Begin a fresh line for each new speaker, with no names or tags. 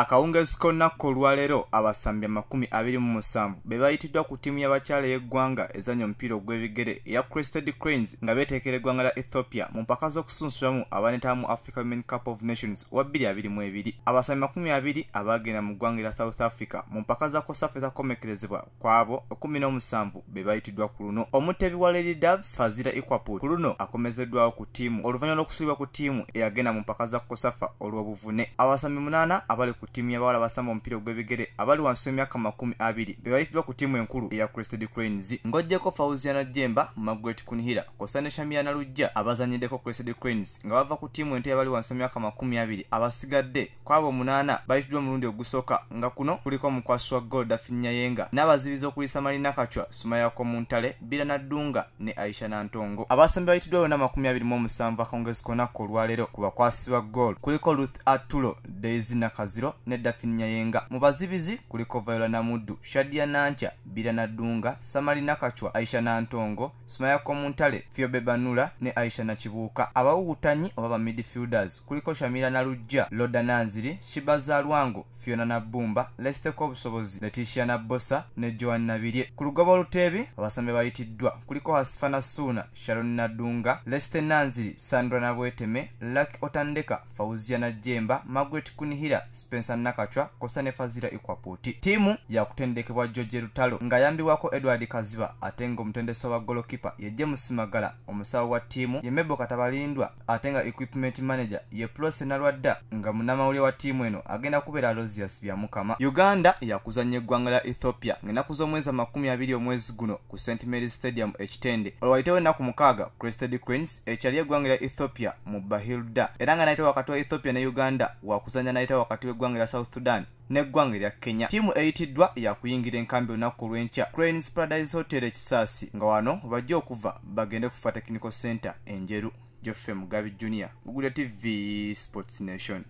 akawungezi konnakku olwaleero abasambi amakumi abiri mu musanvu be bayitiddwa ku ttiimu y'abakyala ey'eggwanga ezanya omupiira ogw'ebigere eya crested cranes nga beeteekera eggwanga la ethiopia mu mpaka z'okusunsulamu abaneetaamu africa women cup of nations wa 2022 abasambi makumi abiri abaagenda mu ggwanga erya south africa mu mpaka za kosafu ezakomekerezebwa kwabo ekumi n'omusanvu be bayitiddwa ku luno omutebi wa lady davs fazira equapool ku luno akomezeddwawo ku ttiimu oluvannyuma lw'okusuubibwa ku ttiimu eyagenda mu mpaka za kosafa olw'obuvune abasambi munaana abali ku ttiimu y'abawala basamba omupiira ogw'ebigere abali wansi w'emyaka makumi abiri be bayitiddwa ku ttiimu enkulu eya crested cranes ng'oggyeko fauziana jemba margaret kunhira kosa ne shamiana lujja abazanyiddeko crested cranes nga bava ku ttiimu ento yabali wansi w'emyaka makumi abiri abasigadde kwabo omunaana bayitiddwa omulundi ogusooka nga kuno kuliko omukwasi wa gol dafinyayenga n'abazibiza okuliisa malina kacwa sumayako muntale bira naddunga ne aisha nantongo abasembe bayitiddwa yonna makumi abiri mu omusanvu akongezi konako olwaleero ku bakwasibwa gol kuliko ruth atulo daisy nakaziro ne neddafininya nyayenga mu bazibizi kuliko viola namuddu shadia nanca bira naddunga samali nakacwa aisha nantongo sumaya komuntale fiobe banula ne aisha nakibuuka abawuutanyi oba ba midfielders kuliko shamira nalujja loda nanziri shibaza lwangu fiona nabumba lesiteko obusobozi letitia nabbosa ne joan nabirye ku lugoba olutebi abasambe bayitiddwa kuliko hasifana suuna sharon nadunga lesite nanziri sandra nabweteme lak otandeka fauzia najemba margaret kunihira spencer nakacwa kosa ne fazira ikwapoti ttiimu yakutendekebwa george lutalo ngaayambibwako edward kaziba ate ng'omutendesa wa golokipa ye james magala omusawo wa ttiimu ye mebo katabalindwa ate nga equipment manager ye prose nalwadda nga munamawulire wa ttiimu eno agenda kubeera alozias byamukama uganda yakuzannya eggwanga lya ethiopia ng'ennaku z'omwezi amakumi abiri omwezi guno ku st mary stadium ekitende olwayitewo ennaku mukaaga crested crins ekyali eggwanga lya ethiopia mu bahilda era nga nayitewo wakati wa ethiopia ne uganda wakuzannya nayitewo wakati w eggwanga erya south sudan n'eggwanga erya kenya tiimu eyitiddwa yakuyingira enkambi olunaku olw'enkya crains paradise hotel ekisaasi nga wano bajja okuva bagende kufa technical center enjeru joffe mugabi junior gugula tv sports nation